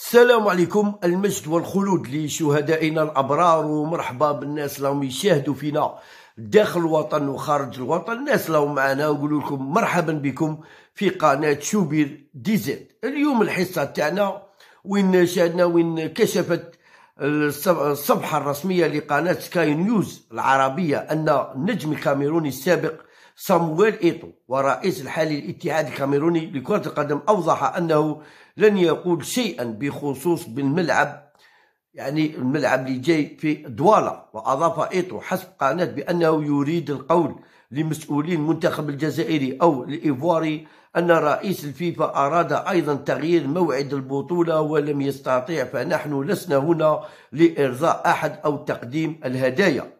السلام عليكم المجد والخلود لشهدائنا الابرار ومرحبا بالناس اللي راهم يشاهدوا فينا داخل الوطن وخارج الوطن الناس راهم معنا نقول لكم مرحبا بكم في قناه شوبير ديزل اليوم الحصه تاعنا وين شاهدنا وين كشفت الصفحه الرسميه لقناه سكاي نيوز العربيه ان النجم الكاميروني السابق صامويل إيتو ورئيس الحالي للاتحاد الكاميروني لكرة القدم أوضح أنه لن يقول شيئا بخصوص بالملعب يعني الملعب اللي جاي في دوالا وأضاف إيتو حسب قناة بأنه يريد القول لمسؤولين المنتخب الجزائري أو الإيفواري أن رئيس الفيفا أراد أيضا تغيير موعد البطولة ولم يستطيع فنحن لسنا هنا لإرضاء أحد أو تقديم الهدايا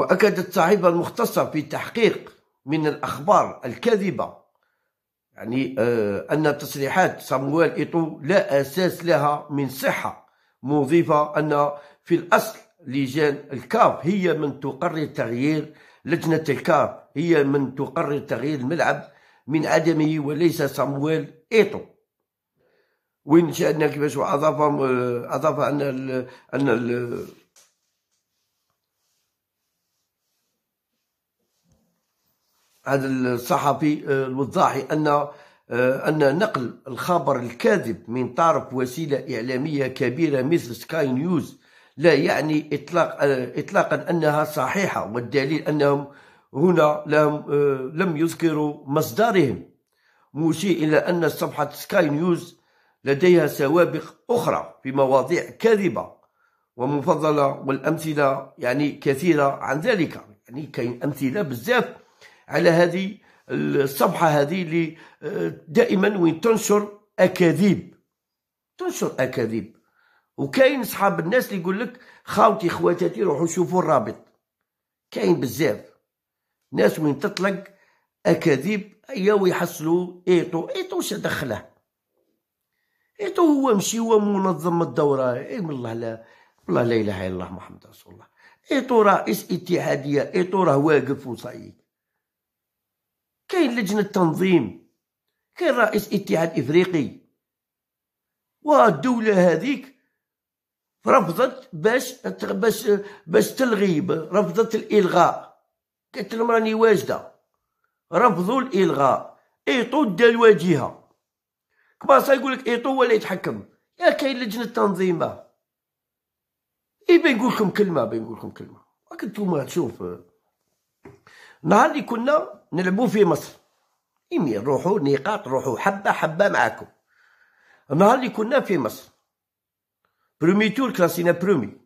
وأكدت صاحبة المختصة في التحقيق من الأخبار الكاذبة يعني آه، أن تصريحات سامويل إيتو لا أساس لها من صحة مضيفة أن في الأصل لجان الكاف هي من تقرر تغيير لجنة الكاف هي من تقرر تغيير الملعب من عدمه وليس سامويل إيتو وين شأننا كيفاش أضاف آه، أضاف أن ال أن هذا الصحفي آه، الوضاحي أن آه، أن نقل الخبر الكاذب من طرف وسيلة إعلامية كبيرة مثل سكاي نيوز لا يعني إطلاق آه، إطلاقا أنها صحيحة والدليل أنهم هنا لم لم يذكروا مصدرهم مشير إلى أن صفحة سكاي نيوز لديها سوابق أخرى في مواضيع كاذبة ومفضلة والأمثلة يعني كثيرة عن ذلك يعني كاين أمثلة بزاف على هذه الصفحه هذه اللي آه، دائما وين تنشر اكاذيب تنشر اكاذيب وكاين صحاب الناس اللي يقول لك خاوتي خواتاتي روحوا شوفوا الرابط كاين بزاف ناس وين تطلق اكاذيب ياو ويحصلوا ايطو ايطو واش دخله ايطو هو مشي هو منظم الدوره اي والله لا والله لا اله الا الله محمد رسول الله ايطو رئيس اتحاديه ايطو راه واقف وصايي كاين لجنه تنظيم كاين رئيس اتحاد افريقي والدوله هذيك رفضت باش باش باش تلغي رفضت الالغاء قالت لهم راني واجده رفضوا الالغاء ايطو دا الواجهه كباسا يقول لك ايطو ولا يتحكم يا كاين لجنه تنظيمه اي بنقول لكم كلمه بنقول لكم كلمه راك نتوما تشوف نهار اللي كنا نلعبو في مصر إيمي روحوا نقاط روحو حبة حبة معاكم النهار اللي كنا في مصر برومي تور كلاسينا برومي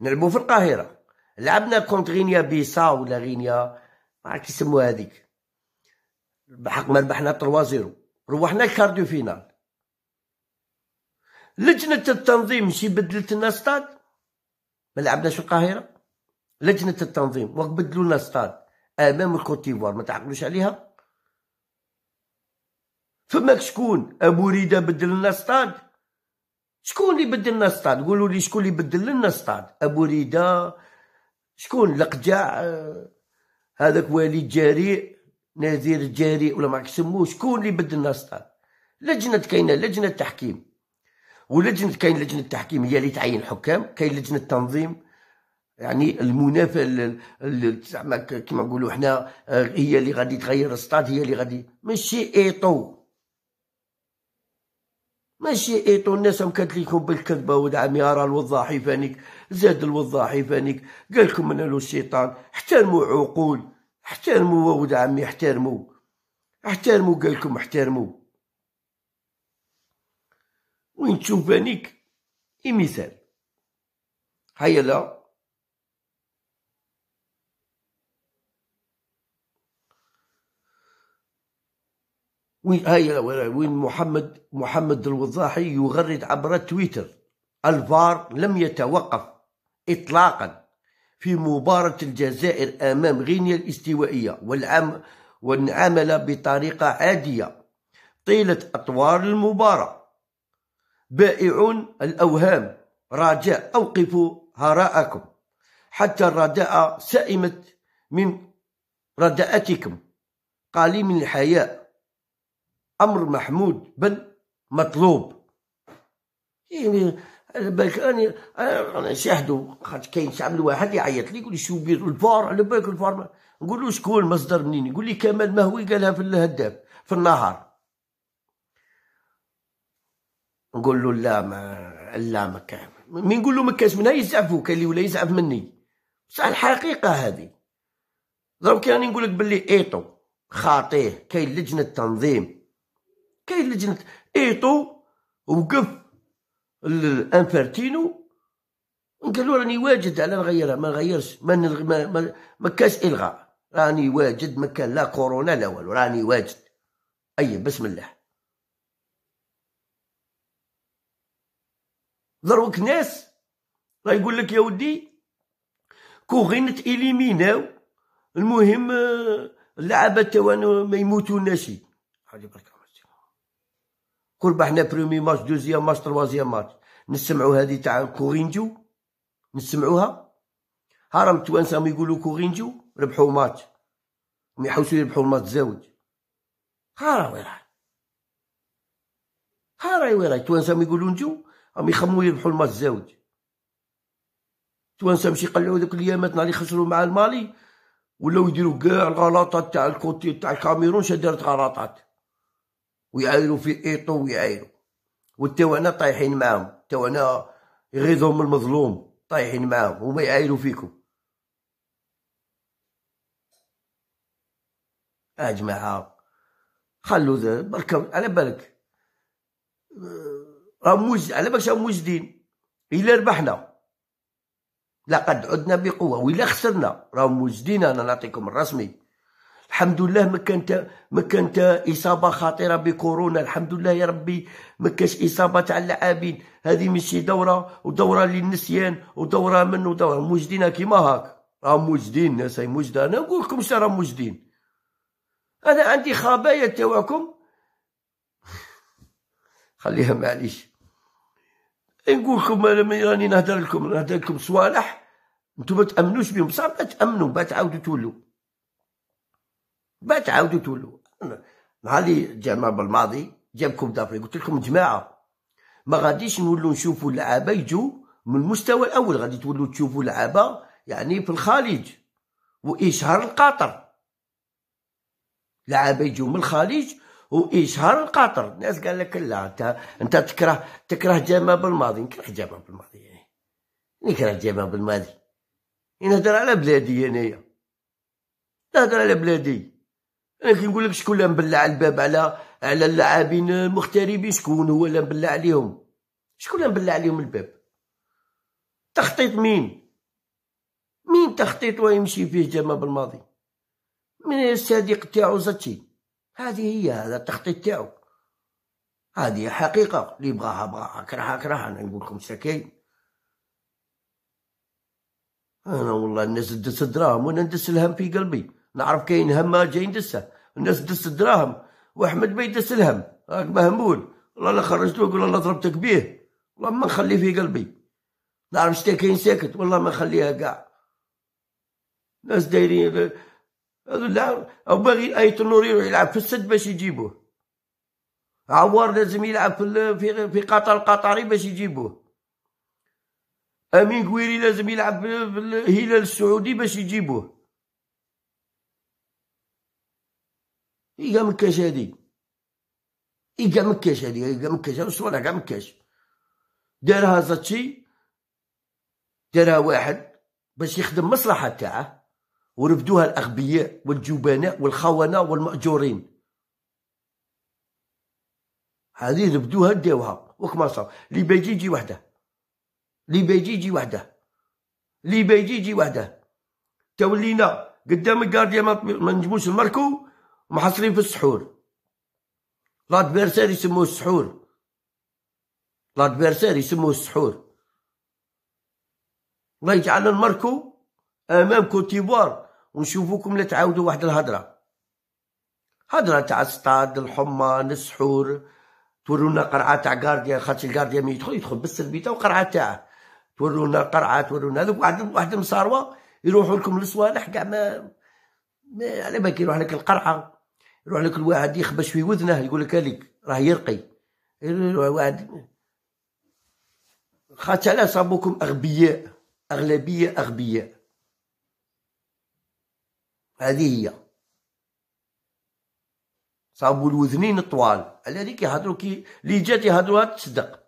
نلعبو في القاهرة لعبنا كونت غينيا بيسا ولا غينيا ما عرفت يسموها هذيك بحق ما ربحنا 3 0 روحنا الكارديو فينال لجنة التنظيم شي بدلت لنا ستاد ما لعبناش في القاهرة لجنة التنظيم وقت بدلوا لنا ستاد امام الكوت ديفوار ما تعقلوش عليها فماك شكون ابو ريده بدل لنا ستاد شكون اللي بدل لنا ستاد قولوا لي شكون اللي بدل لنا ستاد ابو ريده شكون لقجع هذاك وليد جريء نذير الجريء ولا ما كسموه شكون اللي بدل لنا ستاد لجنه كاينه لجنه تحكيم ولجنه كاين لجنه التحكيم هي اللي تعين حكام كاين لجنه تنظيم يعني المنافاه زعما كيما نقولوا حنا آه، هي اللي غادي تغير الستاد هي اللي غادي ماشي ايطو ماشي ايطو الناس هم كتليكم بالكذبه ودعم راه الوضاحي فانيك زاد الوضاحي فانيك قال لكم من الشيطان احترموا عقول احترموا ود عمي احترموا احترموا قال لكم احترموا وين تشوف فانك اي مثال هيا لا وين محمد محمد الوضاحي يغرد عبر تويتر الفار لم يتوقف إطلاقا في مباراة الجزائر أمام غينيا الاستوائية والعام وانعمل بطريقة عادية طيلة أطوار المباراة بائعون الأوهام رجاء أوقفوا هراءكم حتى الرداء سئمت من رداءتكم قليل من الحياء أمر محمود بل مطلوب يعني على بالك أنا أنا نشاهدو خاطر كاين شعب واحد يعيط لي يقول لي شو بير الفار على بالك الفار نقول له شكون المصدر منين يقول لي كمال مهوي قالها في الهداف في النهار نقول له لا ما لا ما كان من نقول له ما كانش منها يزعفو كان لي ولا يزعف مني بصح الحقيقه هذه دروك راني يعني نقول لك بلي ايطو خاطيه كاين لجنه تنظيم كاين لجنه ايطو وقف الانفرتينو وقال له راني واجد على نغيرها ما نغيرش ما, نلغي ما, ما, ما كاش الغاء راني واجد ما كان لا كورونا لا والو راني واجد اي بسم الله ضروك ناس راه يقول لك يا ودي كو غير اليميناو المهم اللعابه تاعنا ما يموتوناش حاجه بركه كل بحنا برومي ماتش دوزيام ماتش تروازيام ماتش نسمعوا هذه تاع كورينجو نسمعوها ها راهم التوانسه يقولوا كورينجو ربحوا ماتش ما يحوسوا يربحوا الماتش زاوج هارا ها هارا وراي التوانسه يقولوا نجو راهم يخموا يربحوا الماتش زاوج التوانسه باش يقلعوا ذوك اليامات نهار يخسروا مع المالي ولاو يديروا كاع الغلطات تاع الكوتي تاع الكاميرون شدارت غلطات ويعايروا في ايطو ويعايروا والتوعنا طايحين معاهم التوعنا يغيظهم المظلوم طايحين معاهم هما يعايروا فيكم يا آه جماعه ذا برك على بالك راه على بالك موجدين الا ربحنا لقد عدنا بقوه والا خسرنا راهم موجدين انا نعطيكم الرسمي الحمد لله ما كانت ما كانت اصابه خطيره بكورونا الحمد لله يا ربي ما كانش اصابه تاع اللاعبين هذه ماشي دوره ودوره للنسيان ودوره من ودوره موجدين كيما هاك راه موجدين الناس موجده انا نقول لكم راه موجدين انا عندي خبايا تاعكم خليها معليش نقول لكم راني نهدر لكم نهدر لكم صوالح نتوما تامنوش بهم بصح ما تامنوا ما تعاودوا تولوا ما تعاودوا تولوا نهار اللي جمع بالماضي جابكم دافري قلت لكم جماعه ما غاديش نولوا نشوفوا اللعابه يجوا من المستوى الاول غادي تولوا تشوفوا لعابه يعني في الخليج واشهار القطر لعابه يجوا من الخليج واشهار القطر الناس قال لك لا انت انت تكره تكره جامع بالماضي نكره جامع بالماضي يعني نكره جامع بالماضي نهضر على بلادي انايا نهضر على بلادي انا كنقول لك شكون اللي مبلع الباب على على اللاعبين المغتربين شكون هو اللي مبلع عليهم شكون اللي مبلع عليهم الباب تخطيط مين مين تخطيط ويمشي فيه جما بالماضي من الصديق تاعو زتشي هذه هي هذا التخطيط تاعو هذه حقيقة اللي بغاها بغاها كرهها كرهها أنا نقول لكم سكاين أنا والله الناس تدس الدراهم وأنا ندس الهم في قلبي نعرف كاين هما جاي ندسه الناس تدس الدراهم واحمد ما يدس الهم راك مهمول والله لا خرجتو يقول الله ضربتك بيه والله ما نخليه في قلبي نعرف شتا كاين ساكت والله ما نخليها كاع ناس دايرين هذو لا او باغي اي تنور يروح يلعب في السد باش يجيبوه عوار لازم يلعب في في, في قطر القطري باش يجيبوه امين قويري لازم يلعب في الهلال السعودي باش يجيبوه إيكا مكاش هادي إيكا مكاش هادي إيكا مكاش الصوالح كاع مكاش دارها زاتشي دارها واحد باش يخدم مصلحة تاعه ورفدوها الأغبياء والجبناء والخونة والمأجورين هذه رفدوها داوها وكما صار لي بيجي يجي وحده لي بيجي يجي وحده لي بيجي يجي وحده تولينا قدام الكارديا ما نجموش الماركو محصلين في السحور لادفيرسير يسموه السحور لادفيرسير يسموه السحور الله يجعلنا نماركو امام كوتيفوار ونشوفوكم لا تعاودوا واحد الهضره هضره تاع الصطاد الحمى السحور تورونا قرعه تاع كارديا خاطش الكارديا مي يدخل يدخل بالسربيته وقرعه تاعه تورونا قرعه تورونا هذوك واحد واحد المصاروه يروحوا لكم للصوالح كاع ما, ما على بالك يروح لك القرعه يروح لك الواحد يخبش في وذنه يقول لك هاليك راه يرقي الواحد خاطر على صابوكم اغبياء اغلبيه اغبياء هذه هي صابو الوذنين الطوال على هذيك يهضروا كي اللي جات يهضروها تصدق